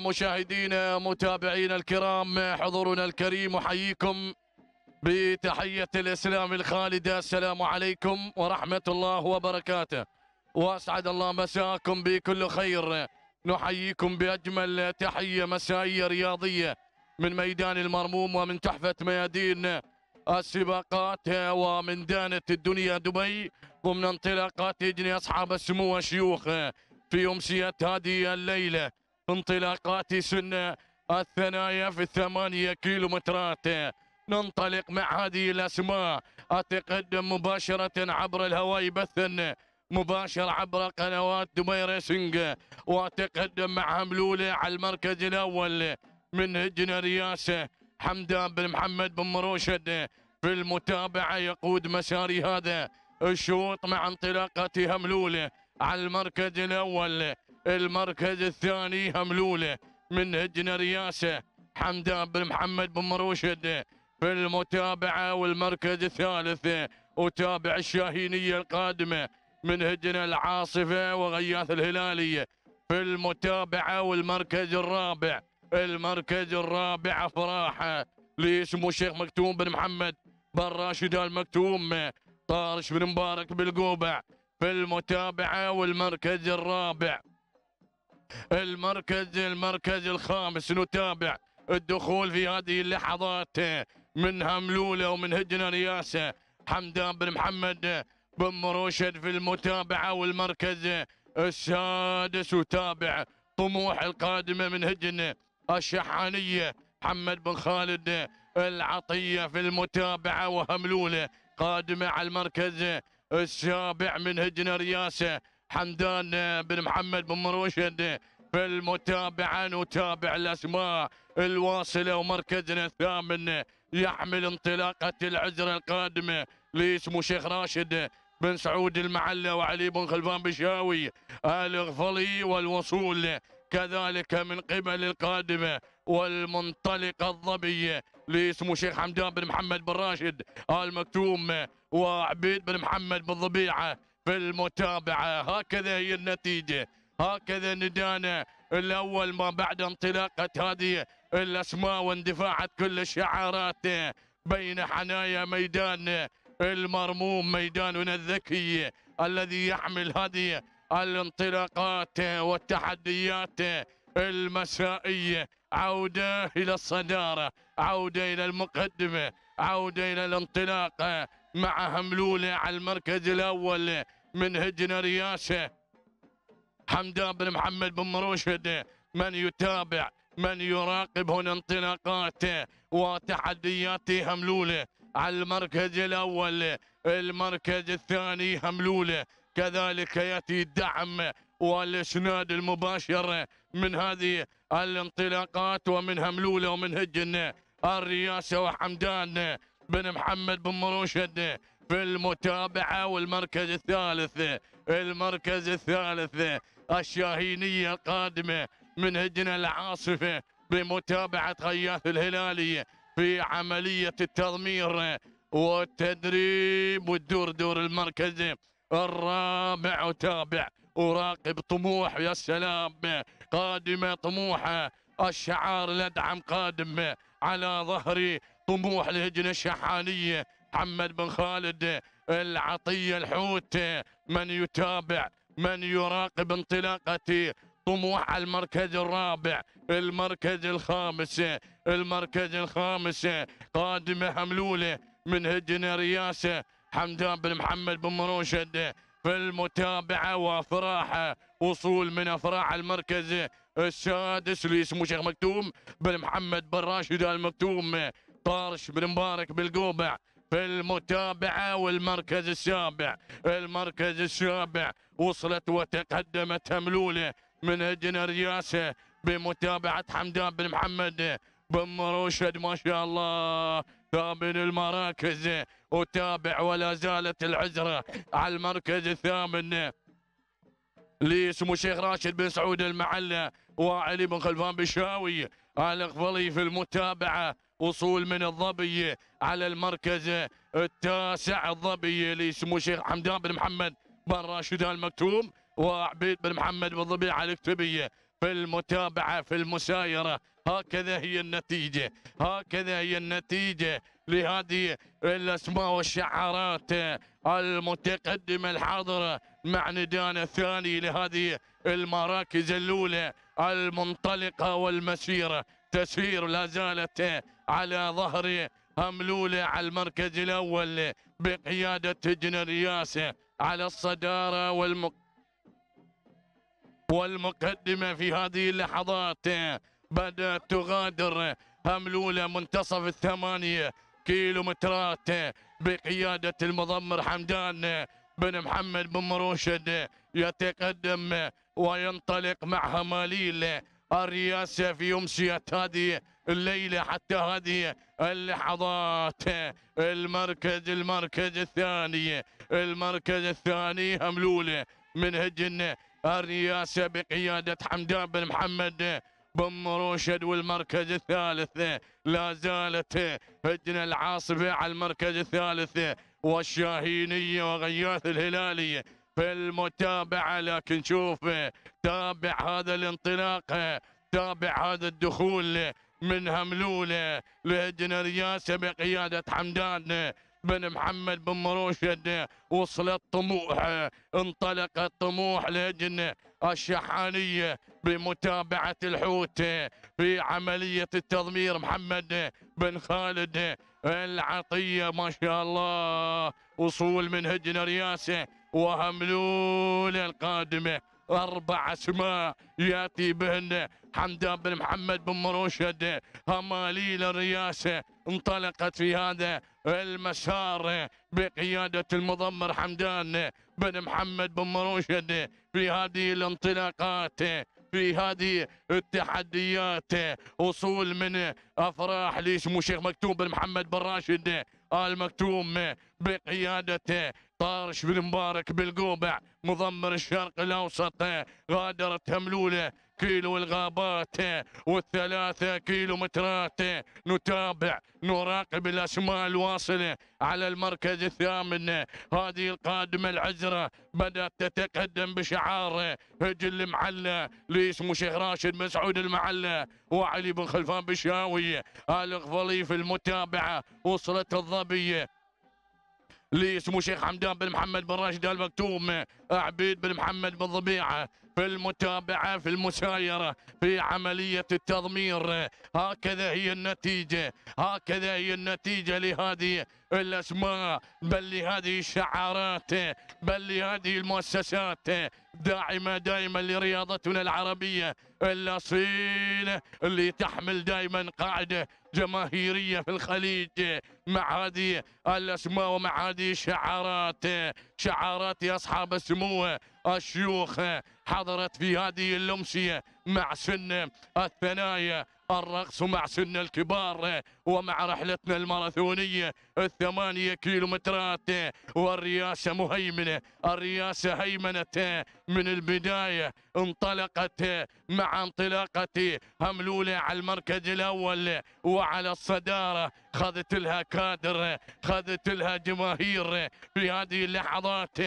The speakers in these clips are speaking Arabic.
مشاهدينا متابعينا الكرام حضورنا الكريم احييكم بتحيه الاسلام الخالده السلام عليكم ورحمه الله وبركاته واسعد الله مساكم بكل خير نحييكم باجمل تحيه مسائيه رياضيه من ميدان المرموم ومن تحفه ميادين السباقات ومن دانة الدنيا دبي ضمن انطلاقات يجني أصحاب السمو والشيوخ في أمسية هذه الليلة انطلاقات سنة الثنايا في الثمانية كيلومترات ننطلق مع هذه الأسماء أتقدم مباشرة عبر الهواء يبثن مباشر عبر قنوات دبي ريسنج وأتقدم مع هملولة على المركز الأول من هجنة رياسة حمدان بن محمد بن مروشد في المتابعة يقود مساري هذا الشوط مع انطلاقة هملولة على المركز الأول المركز الثاني هملوله من هجنة رياسة حمدان بن محمد بن مروشد في المتابعة والمركز الثالث وتابع الشاهينية القادمة من هجنة العاصفة وغياث الهلالية في المتابعة والمركز الرابع المركز الرابع أفراحة لسمو الشيخ مكتوم بن محمد بن راشد المكتوم طارش بن مبارك بالقوبع في المتابعة والمركز الرابع المركز المركز الخامس نتابع الدخول في هذه اللحظات من هملولة ومن هجنة رياسة حمدان بن محمد بن مروشد في المتابعة والمركز السادس وتابع طموح القادمة من هجن الشحانية محمد بن خالد العطية في المتابعة وهملولة قادمة على المركز السابع من هجن رياسة حمدان بن محمد بن مروشد في المتابعة نتابع الأسماء الواصلة ومركزنا الثامن يحمل انطلاقة العزرة القادمة لاسمه شيخ راشد بن سعود المعلى وعلي بن خلفان بشاوي الغفلي والوصول كذلك من قبل القادمة والمنطلقة الظبية لاسمه شيخ حمدان بن محمد بن راشد آل مكتوم وعبيد بن محمد بن ضبيعة في المتابعة هكذا هي النتيجة هكذا ندانا الأول ما بعد انطلاقة هذه الأسماء واندفاعت كل الشعارات بين حنايا ميدان المرموم ميداننا الذكي الذي يحمل هذه الانطلاقات والتحديات المسائية عودة إلى الصدارة عودة إلى المقدمة عودة إلى الانطلاق مع هملولة على المركز الأول من هجن رياسة حمدان بن محمد بن مرشد من يتابع من يراقب هنا انطلاقاته وتحدياته هملولة على المركز الأول المركز الثاني هملولة كذلك يأتي الدعم والإسناد المباشر من هذه الانطلاقات ومن هملولة ومن هجن الرئاسة وحمدان بن محمد بن مرشد في المتابعة والمركز الثالث المركز الثالث الشاهينية القادمه من هجن العاصفة بمتابعة غياث الهلالي في عملية التضمير والتدريب والدور دور المركز الرابع وتابع وراقب طموح يا سلام قادمة طموحه الشعار الأدعم قادم على ظهري طموح الهجنة الشحانية محمد بن خالد العطية الحوت من يتابع من يراقب انطلاقة طموح المركز الرابع المركز الخامس المركز الخامس قادمة حملولة من هجنة رياسة حمدان بن محمد بن مروشد في المتابعة وفراحة وصول من أفراح المركز السادس اللي اسمه شيخ مكتوم بن محمد بن راشد المكتوم طارش بن مبارك بالقوبع في المتابعة والمركز السابع المركز السابع وصلت وتقدمت هملولة من هجن الرياسة بمتابعة حمدان بن محمد بن مروشد ما شاء الله ثامن المراكز وتابع ولا زالت العزرة على المركز الثامن لاسمه شيخ راشد بن سعود المعلة وعلي بن خلفان بشاوي الأغفلي في المتابعة وصول من الظبي على المركز التاسع الظبي لسمو الشيخ شيخ حمدان بن محمد بن راشد المكتوم وعبيد بن محمد بن ضبيعه الكتبيه في المتابعه في المسايره هكذا هي النتيجه هكذا هي النتيجه لهذه الاسماء والشعارات المتقدمه الحاضره مع ندانا الثاني لهذه المراكز الاولى المنطلقه والمسيره تسير لا زالت على ظهر هملولة على المركز الأول بقيادة هجن الرياسة على الصدارة والمق... والمقدمة في هذه اللحظات بدأت تغادر هملولة منتصف الثمانية كيلو مترات بقيادة المضمر حمدان بن محمد بن مروشد يتقدم وينطلق مع هماليل الرئاسة في أمسية هذه الليلة حتى هذه اللحظات المركز المركز الثاني المركز الثاني هملولة من هجن الرئاسة بقيادة حمدان بن محمد بن مروشد والمركز الثالث لا زالت هجن العاصفة على المركز الثالث والشاهينية وغياث الهلالية في المتابعة لكن شوف تابع هذا الانطلاق تابع هذا الدخول من هملولة لهجن رياسة بقيادة حمدان بن محمد بن مروشد وصل الطموح انطلق الطموح لجنة الشحانية بمتابعة الحوت في عملية التضمير محمد بن خالد العطية ما شاء الله وصول من هجن رياسة وهملول القادمة أربع أسماء يأتي بهن حمدان بن محمد بن مرشد هماليل الرئاسة انطلقت في هذا المسار بقيادة المضمر حمدان بن محمد بن مرشد في هذه الانطلاقات في هذه التحديات وصول من أفراح لاسمه شيخ مكتوم بن محمد بن راشد آل مكتوم بقيادة طارش بن مبارك بالقوبع مضمر الشرق الاوسط غادرة هملوله كيلو الغابات والثلاثة كيلو مترات نتابع نراقب الأسماء الواصلة على المركز الثامن هذه القادمة العزرة بدأت تتقدم بشعار هجل المعلة لاسمه شيخ راشد مسعود المعلة وعلي بن خلفان بشاوي آل في المتابعة وصلت الظبية لسمو شيخ حمدان بن محمد بن راشد المكتوم عبيد بن محمد بن ضبيعه في المتابعه في المسايره في عمليه التضمير هكذا هي النتيجه هكذا هي النتيجه لهذه الاسماء بل لهذه الشعارات بل لهذه المؤسسات داعمه دائما لرياضتنا العربيه الاصيله اللي تحمل دائما قاعده جماهيريه في الخليج مع هذه الاسماء ومع هذه الشعارات شعارات يا أصحاب السمو الشيوخ حضرت في هذه الأمسية مع سن الثنايا الرقص مع سن الكبار ومع رحلتنا الماراثونية الثمانية كيلومترات والرياسة مهيمنة الرياسة هيمنت من البداية انطلقت مع انطلاقة هملولة على المركز الأول وعلى الصدارة خذت لها كادر خذت لها جماهير في هذه اللحظات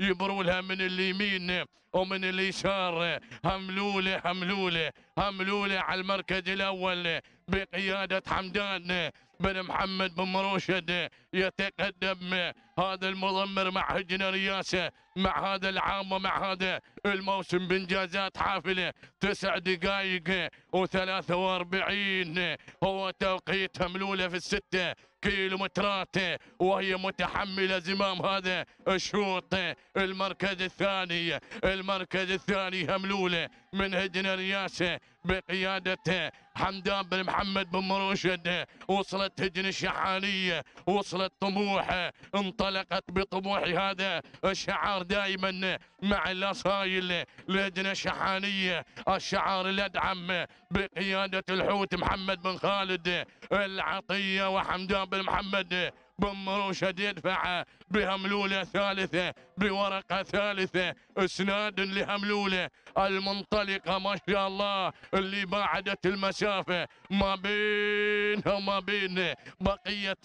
يبرولها من اليمين ومن اليسار هملولة هملولة هملولة على المركز الأول بقيادة حمدان بن محمد بن مروشد يتقدم هذا المضمر مع هجنه رياسه مع هذا العام ومع هذا الموسم بانجازات حافله تسع دقائق و43 هو توقيت ملوله في السته كيلومترات وهي متحمله زمام هذا الشوط المركز الثاني المركز الثاني هملوله من هجنه رياسه بقياده حمدان بن محمد بن مروشد وصلت هجن الشحانيه وصلت طموح انطلق انطلقت بطموح هذا الشعار دائما مع الاصايل لجنه شحانيه الشعار الادعم بقياده الحوت محمد بن خالد العطيه وحمدان بن محمد بن مروشه يدفع بهملوله ثالثه بورقة ثالثة اسناد لهملولة المنطلقة ما شاء الله اللي بعدت المسافة ما بينها وما بين بقية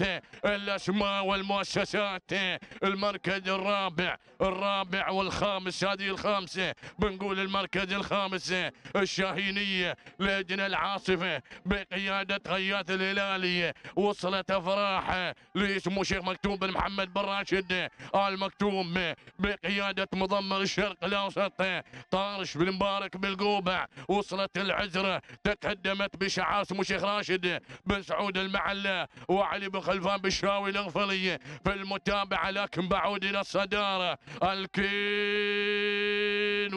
الأسماء والمؤسسات المركز الرابع الرابع والخامس هذه الخامسة بنقول المركز الخامس الشاهينية لجنة العاصفة بقيادة غياث الهلالية وصلت أفراح لاسمه شيخ مكتوم بن محمد بن راشد آل مكتوم بقيادة مضمر الشرق الأوسط طارش بن مبارك بالقوبة وصلت العزرة تقدمت بشعاس مشيخ راشد بن سعود المعلة وعلي بن خلفان بالشاوي الغفلي في المتابعة لكن بعود إلى الصدارة الكين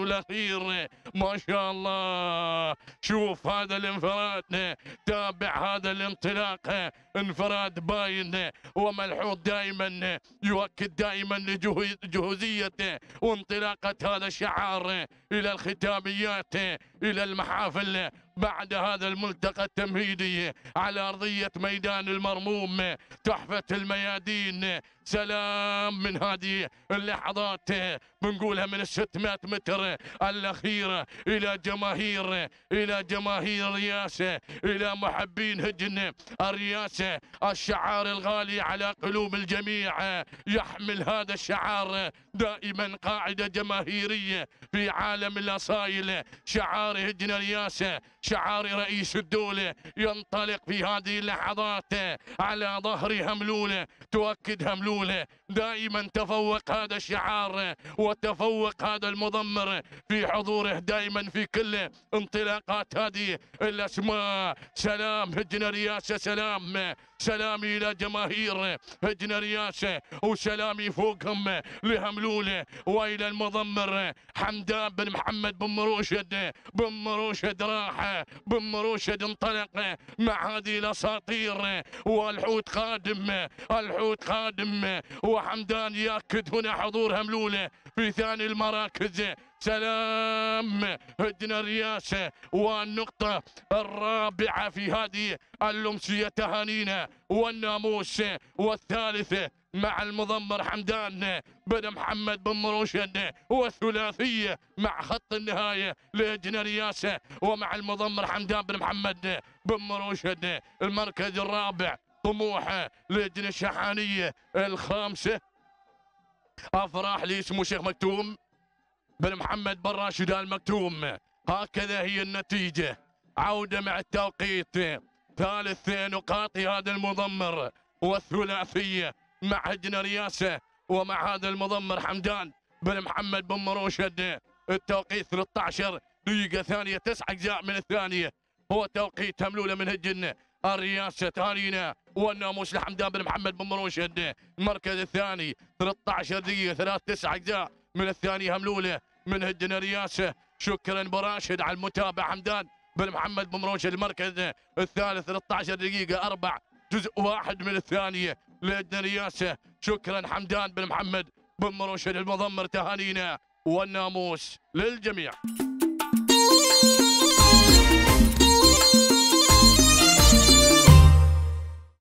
الأخير ما شاء الله شوف هذا الانفراد تابع هذا الانطلاق انفراد باين وملحوظ دائما يؤكد دائما جهوزيته وانطلاقة هذا الشعار إلى الختاميات إلى المحافل بعد هذا الملتقى التمهيدي على أرضية ميدان المرموم تحفة الميادين سلام من هذه اللحظات بنقولها من ال 600 متر الأخيرة إلى جماهير إلى جماهير الرياسة إلى محبين هجن الرياسة الشعار الغالي على قلوب الجميع يحمل هذا الشعار دائما قاعدة جماهيرية في عالم الأصايل شعار الحارث بن الياسه شعار رئيس الدولة ينطلق في هذه اللحظات على ظهر هملولة تؤكد هملولة دائما تفوق هذا الشعار وتفوق هذا المضمر في حضوره دائما في كل انطلاقات هذه الأسماء سلام هجنا رياسة سلام سلامي إلى جماهير هجنا رياسة وسلامي فوقهم لهملولة وإلى المضمر حمدان بن محمد بن مروشد بن مروشد راح بن مروشد انطلق مع هذه الاساطير والحوت قادم الحوت قادم وحمدان ياكد هنا حضور هملوله في ثاني المراكز سلام هدنا الرياسة والنقطة الرابعة في هذه الأمسية تهانينا والناموس والثالثة مع المضمر حمدان بن محمد بن مروشن والثلاثية مع خط النهاية لجنة رياسة ومع المضمر حمدان بن محمد بن مروشن المركز الرابع طموح لجنة الشحانية الخامسة أفراح لي اسمه شيخ مكتوم بن محمد بن راشد المكتوم هكذا هي النتيجة عودة مع التوقيت ثالث نقاط هذا المضمر والثلاثية معهدنا رياسه ومع هذا المضمر حمدان بن محمد بن مروشد التوقيت 13 دقيقة ثانية تسع أجزاء من الثانية هو توقيت هملولة من الجنة الرياسة تارينا والناموس لحمدان بن محمد بن مروشد المركز الثاني 13 دقيقة ثلاث تسع أجزاء من الثانية هملولة من الجنة رياسة شكرا براشد على المتابعة حمدان بن محمد بن مروشد المركز الثالث 13 دقيقة أربع جزء واحد من الثانية للدرياسة شكرا حمدان بن محمد بن مروشد المضمر تهانينا والناموس للجميع